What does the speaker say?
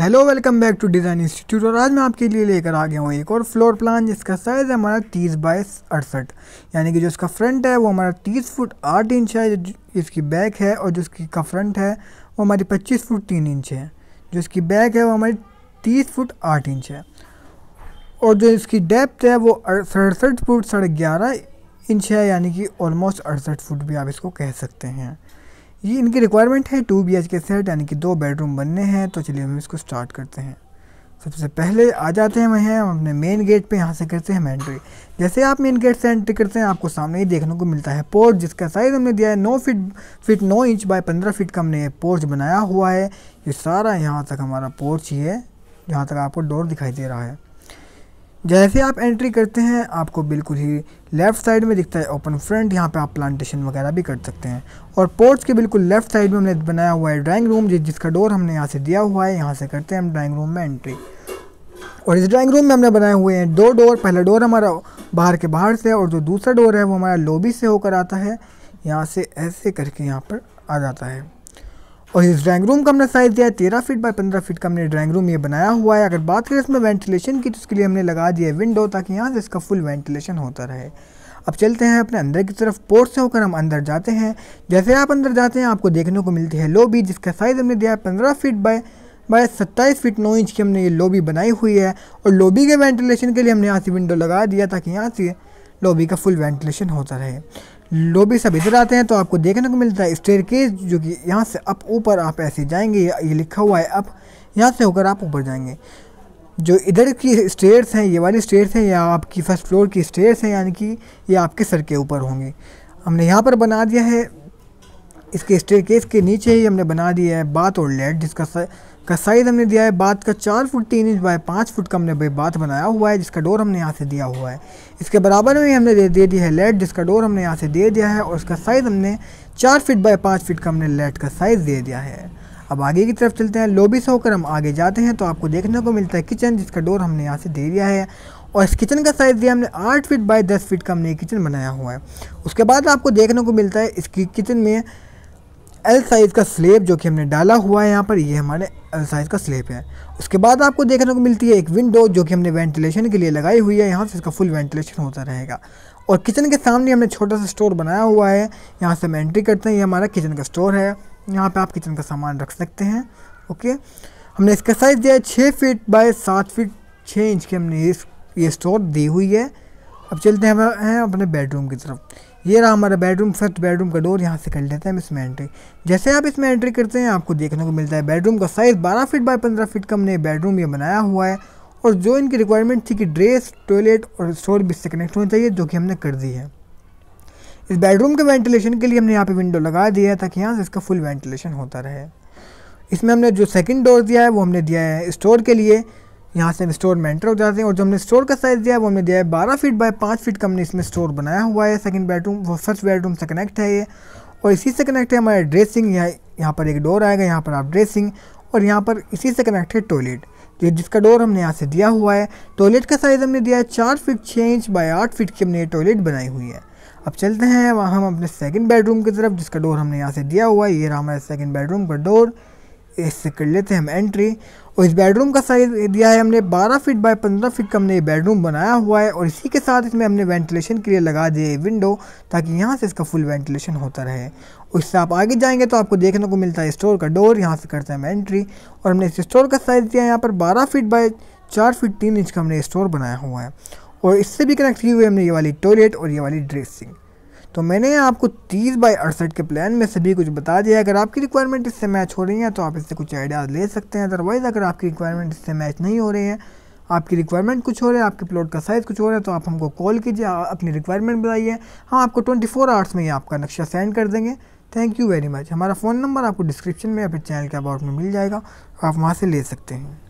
hello welcome back to design institute और आज मैं आपके लिए लेकर आ गया हूँ एक और फ्लोर प्लान जिसका साइज़ है हमारा तीस बाय अड़सठ यानी कि जो इसका फ्रंट है वो हमारा तीस फुट आठ इंच है इसकी बैक है और जो इसकी का फ्रंट है वो हमारी पच्चीस फुट तीन इंच है जो इसकी बैक है वो हमारी तीस फुट आठ इंच है और जो इसकी डेप्थ है वो सड़सठ फुट साढ़े ग्यारह इंच है यानी कि ऑलमोस्ट अड़सठ फुट भी आप इसको कह सकते हैं ये इनकी रिक्वायरमेंट है two B H K set यानी कि दो बेडरूम बनने हैं तो चलिए हम इसको स्टार्ट करते हैं सबसे पहले आ जाते हैं वह हम अपने मेन गेट पे यहाँ से करते हैं एंट्री जैसे आप मेन गेट से एंट्री करते हैं आपको सामने ही देखने को मिलता है पोर्च जिसका साइज़ हमने दिया है नौ फिट फिट नौ इंच बाय पंद्रह फिट का हमने पोर्च बनाया हुआ है ये सारा यहाँ तक हमारा पोर्च ही है जहाँ तक आपको डोर दिखाई दे रहा है जैसे आप एंट्री करते हैं आपको बिल्कुल ही लेफ़्ट साइड में दिखता है ओपन फ्रंट यहाँ पे आप प्लांटेशन वगैरह भी कर सकते हैं और पोर्ट्स के बिल्कुल लेफ़्ट साइड में हमने बनाया हुआ है ड्राइंग रूम जिसका डोर हमने यहाँ से दिया हुआ है यहाँ से करते हैं हम ड्राइंग रूम में एंट्री और इस ड्राइंग रूम में हमने बनाए हुए हैं दो डोर पहला डोर हमारा बाहर के बाहर से और जो दूसरा डोर है वो हमारा लोबी से होकर आता है यहाँ से ऐसे करके यहाँ पर आ जाता है और इस ड्राइंग रूम का हमने साइज़ दिया है तेरह फीट बाई पंद्रह फीट का हमने ड्राइंग रूम ये बनाया हुआ है अगर बात करें इसमें वेंटिलेशन की तो उसके लिए हमने लगा दिया है विंडो ताकि यहाँ से इसका फुल वेंटिलेशन होता रहे अब चलते हैं अपने अंदर की तरफ पोर्ट से होकर हम अंदर जाते हैं जैसे आप अंदर जाते हैं आपको देखने को मिलती है लोबी जिसका साइज़ हमने दिया है पंद्रह फीट बाय बाय सत्ताईस फीट नौ इंच की हमने ये लोबी बनाई हुई है और लोबी के वेंटिलेशन के लिए हमने यहाँ से विंडो लगा दिया ताकि यहाँ से लोबी का फुल वेंटिलेशन होता रहे लोबी सब इधर आते हैं तो आपको देखने को मिलता है स्टेयर केस जो कि यहाँ से अप ऊपर आप ऐसे जाएंगे ये लिखा हुआ है अप यहाँ से होकर आप ऊपर जाएंगे जो इधर की स्टेयर्स हैं ये वाली स्टेयर्स हैं या आपकी फर्स्ट फ्लोर की स्टेयर्स हैं यानी कि ये आपके सर के ऊपर होंगे हमने यहाँ पर बना दिया है इसके स्टेयर केस के नीचे ही हमने बना दिया है बाथ लेट जिसका का साइज़ हमने दिया है बाथ का चार फुट तीन इंच बाय पाँच फुट का हमने भाई बाथ बनाया हुआ है जिसका डोर हमने यहाँ से दिया हुआ है इसके बराबर में हमने दे, दे दिया है लेट जिसका डोर हमने यहाँ से दे दिया है और इसका साइज़ हमने चार फिट बाय पाँच फिट का हमने लेट का साइज़ दे दिया है अब आगे की तरफ चलते हैं लॉबी से होकर हम आगे जाते हैं तो आपको देखने को मिलता है किचन जिसका डोर हमने यहाँ से दे दिया है और इस किचन का साइज़ दिया हमने आठ फीट बाय दस फीट का हमने किचन बनाया हुआ है उसके बाद आपको देखने को मिलता है इसकी किचन में एल साइज़ का स्लेब जो कि हमने डाला हुआ है यहाँ पर ये हमारे एल साइज़ का स्लेब है उसके बाद आपको देखने को मिलती है एक विंडो जो कि हमने वेंटिलेशन के लिए लगाई हुई है यहाँ से इसका फुल वेंटिलेशन होता रहेगा और किचन के सामने हमने छोटा सा स्टोर बनाया हुआ है यहाँ से हम एंट्री करते हैं ये हमारा किचन का स्टोर है यहाँ पर आप किचन का सामान रख सकते हैं ओके हमने इसका साइज़ दिया है छः फिट बाय सात फिट छः इंच की हमने ये ये स्टोर दी हुई है अब चलते हैं अपने बेडरूम की तरफ ये रहा हमारा बेडरूम फर्स्ट बेडरूम का डोर यहाँ से कर लेते हैं हम इसमें एंट्री जैसे आप इसमें एंट्री करते हैं आपको देखने को मिलता है बेडरूम का साइज़ बारह फीट बाई पंद्रह फीट का हमने बेडरूम ये बनाया हुआ है और जो इनकी रिक्वायरमेंट थी कि ड्रेस टॉयलेट और स्टोर भी इससे कनेक्ट होना चाहिए जो कि हमने कर दी है इस बेडरूम के वेंटिलेशन के लिए हमने यहाँ पे विंडो लगा दिया है ताकि यहाँ से इसका फुल वेंटिलेशन होता रहे इसमें हमने जो सेकंड डोर दिया है वो हमने दिया है स्टोर के लिए यहाँ से हम स्टोर में एंटर हो जाते हैं और जो हमने स्टोर का साइज़ दिया है वो हमने दिया है बारह फीट बाय पाँच फीट का हमने इसमें स्टोर बनाया हुआ है सेकंड बेडरूम वो फर्स्ट बेडरूम से कनेक्ट है ये और इसी से कनेक्ट है हमारा ड्रेसिंग यहाँ यहाँ पर एक डोर आएगा यहाँ पर आप ड्रेसिंग और यहाँ पर इसी से कनेक्ट है टॉयलेट जो तो जिसका डोर हमने यहाँ से दिया हुआ है टॉयलेट का साइज़ हमने दिया है चार फीट छः इंच बाई आठ फीट की हमने ये टॉयलेट बनाई हुई है अब चलते हैं वहाँ हम अपने सेकेंड बेडरूम की तरफ जिसका डोर हमने यहाँ से दिया हुआ है ये रहा हमारा सेकेंड बेडरूम का डोर इससे कर लेते हैं हम एंट्री और इस बेडरूम का साइज़ दिया है हमने 12 फीट बाय 15 फीट का हमने ये बेडरूम बनाया हुआ है और इसी के साथ इसमें हमने वेंटिलेशन के लिए लगा दिए विंडो ताकि यहाँ से इसका फुल वेंटिलेशन होता रहे उससे आप आगे जाएंगे तो आपको देखने को मिलता है स्टोर का डोर यहाँ से करते हैं हम एंट्री और हमने इस स्टोर का साइज़ दिया है यहाँ पर बारह फीट बाई चार फीट तीन इंच का हमने स्टोर बनाया हुआ है और इससे भी कनेक्ट की हुई हमने ये वाली टॉयलेट और ये वाली ड्रेसिंग तो मैंने आपको तीस बाई अड़सठ के प्लान में सभी कुछ बता दिया अगर आपकी रिक्वायरमेंट इससे मैच हो रही है तो आप इससे कुछ आइडियाज़ ले सकते हैं अदरवाइज़ अगर आपकी रिक्वायरमेंट इससे मैच नहीं हो रही है आपकी रिक्वायरमेंट कुछ हो रहा है आपके प्लॉट का साइज़ कुछ हो रहा है तो आप हमको कॉल कीजिए अपनी रिक्वायरमेंट बताइए हम हाँ, आपको ट्वेंटी फोर आवर्स में ही आपका नक्शा सेंड कर देंगे थैंक यू वेरी मच हमारा फ़ोन नंबर आपको डिस्क्रिप्शन में या फिर चैनल के अबाउट में मिल जाएगा आप वहाँ से ले सकते हैं